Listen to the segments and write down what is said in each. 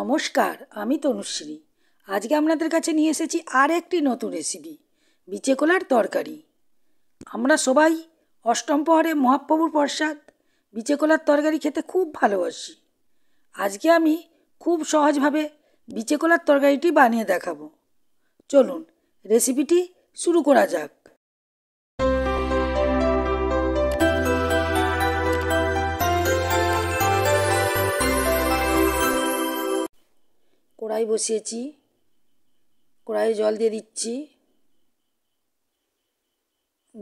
নমস্কার আমি তনুশ্রী আজকে আপনাদের কাছে নিয়ে এসেছি আর একটি নতুন রেসিপি বিচে কলার তরকারি আমরা সবাই অষ্টম প্রহরে মহাপ্রভুর প্রসাদ বিচে কলার তরকারি খেতে খুব ভালোবাসি আজকে আমি খুব সহজভাবে বিচে কলার তরকারিটি বানিয়ে দেখাবো চলুন রেসিপিটি শুরু করা যাক কড়াই বসিয়েছি কড়াই জল দিয়ে দিচ্ছি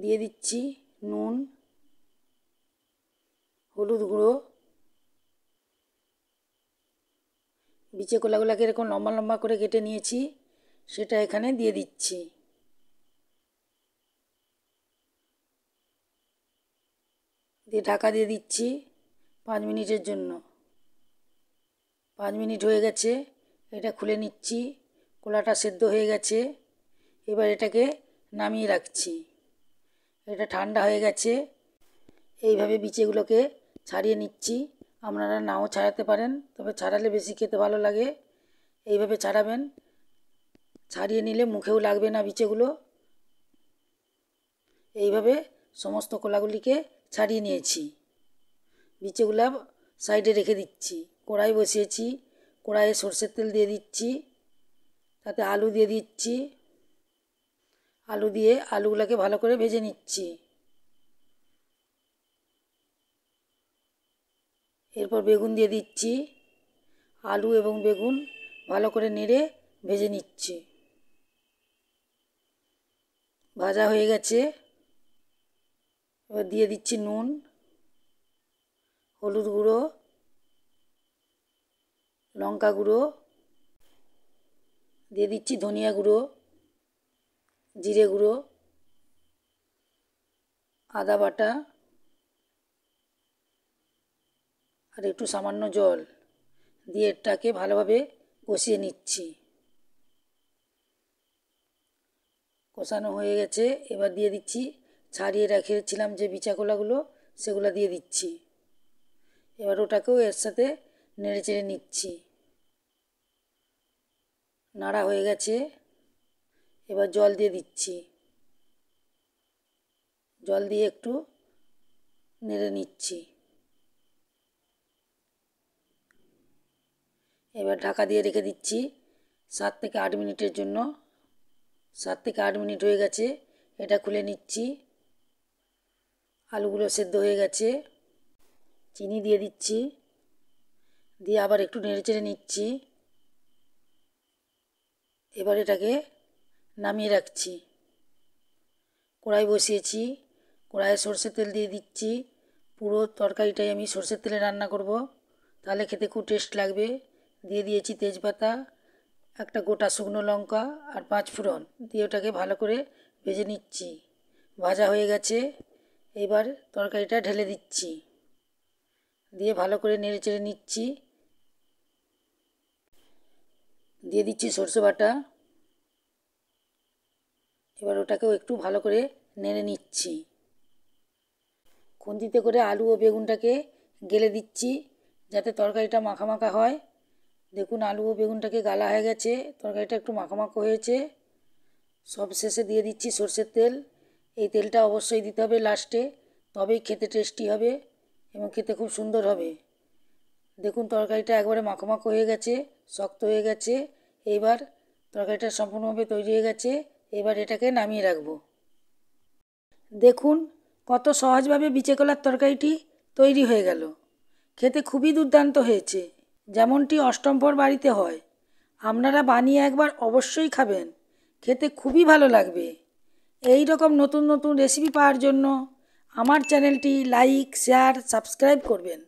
দিয়ে দিচ্ছি নুন হলুদ গুঁড়ো বিচে কোলাগুলাকে এরকম লম্বা লম্বা করে কেটে নিয়েছি সেটা এখানে দিয়ে দিচ্ছি দিয়ে ঢাকা দিয়ে দিচ্ছি পাঁচ মিনিটের জন্য পাঁচ মিনিট হয়ে গেছে এটা খুলে নিচ্ছি কলাটা সেদ্ধ হয়ে গেছে এবার এটাকে নামিয়ে রাখছি এটা ঠান্ডা হয়ে গেছে এইভাবে বিচেগুলোকে ছাড়িয়ে নিচ্ছি আপনারা নাও ছাড়াতে পারেন তবে ছাড়ালে বেশি খেতে ভালো লাগে এইভাবে ছাড়াবেন ছাড়িয়ে নিলে মুখেও লাগবে না বিচেগুলো এইভাবে সমস্ত কলাগুলিকে ছাড়িয়ে নিয়েছি বিচেগুলা সাইডে রেখে দিচ্ছি কড়াই বসিয়েছি কড়াইয়ে সর্ষের তেল দিয়ে দিচ্ছি তাতে আলু দিয়ে দিচ্ছি আলু দিয়ে আলুগুলোকে ভালো করে ভেজে নিচ্ছি এরপর বেগুন দিয়ে দিচ্ছি আলু এবং বেগুন ভালো করে নেড়ে ভেজে নিচ্ছি ভাজা হয়ে গেছে এবার দিয়ে দিচ্ছি নুন হলুদ গুঁড়ো লঙ্কা গুঁড়ো দিয়ে দিচ্ছি ধনিয়া গুঁড়ো জিরে গুঁড়ো আদা বাটা আর একটু সামান্য জল দিয়ে এটাকে ভালোভাবে কষিয়ে নিচ্ছি কষানো হয়ে গেছে এবার দিয়ে দিচ্ছি ছাড়িয়ে রেখেছিলাম যে বিচাকোলাগুলো সেগুলো দিয়ে দিচ্ছি এবার ওটাকেও এর সাথে নেড়ে চেড়ে নিচ্ছি নাড়া হয়ে গেছে এবার জল দিয়ে দিচ্ছি জল দিয়ে একটু নেড়ে নিচ্ছি এবার ঢাকা দিয়ে রেখে দিচ্ছি সাত থেকে আট মিনিটের জন্য সাত থেকে আট মিনিট হয়ে গেছে এটা খুলে নিচ্ছি আলুগুলো সেদ্ধ হয়ে গেছে চিনি দিয়ে দিচ্ছি দিয়ে আবার একটু নেড়ে চেড়ে নিচ্ছি এবার এটাকে নামিয়ে রাখছি কড়াই বসিয়েছি কড়াইয়ে সর্ষের তেল দিয়ে দিচ্ছি পুরো তরকারিটাই আমি সর্ষের তেলে রান্না করব তাহলে খেতে খুব টেস্ট লাগবে দিয়ে দিয়েছি তেজপাতা একটা গোটা শুকনো লঙ্কা আর পাঁচ ফোড়ন দিয়ে ওটাকে ভালো করে ভেজে নিচ্ছি ভাজা হয়ে গেছে এবার তরকারিটা ঢেলে দিচ্ছি দিয়ে ভালো করে নেড়ে চেড়ে নিচ্ছি দিয়ে দিচ্ছি সরষে বাটা এবার ওটাকেও একটু ভালো করে নেড়ে নিচ্ছি খুন্তিতে করে আলু ও বেগুনটাকে গেলে দিচ্ছি যাতে তরকারিটা মাখামাখা হয় দেখুন আলু ও বেগুনটাকে গালা হয়ে গেছে তরকারিটা একটু মাখামাখো হয়েছে সব শেষে দিয়ে দিচ্ছি সর্ষের তেল এই তেলটা অবশ্যই দিতে হবে লাস্টে তবেই খেতে টেস্টি হবে এবং খেতে খুব সুন্দর হবে দেখুন তরকারিটা একবারে মাখো হয়ে গেছে শক্ত হয়ে গেছে এবার তরকারিটা সম্পূর্ণভাবে তৈরি হয়ে গেছে এবার এটাকে নামিয়ে রাখব দেখুন কত সহজভাবে বিচে কলার তরকারিটি তৈরি হয়ে গেল খেতে খুবই দুর্দান্ত হয়েছে যেমনটি অষ্টম্পর বাড়িতে হয় আপনারা বানিয়ে একবার অবশ্যই খাবেন খেতে খুবই ভালো লাগবে এই রকম নতুন নতুন রেসিপি পাওয়ার জন্য আমার চ্যানেলটি লাইক শেয়ার সাবস্ক্রাইব করবেন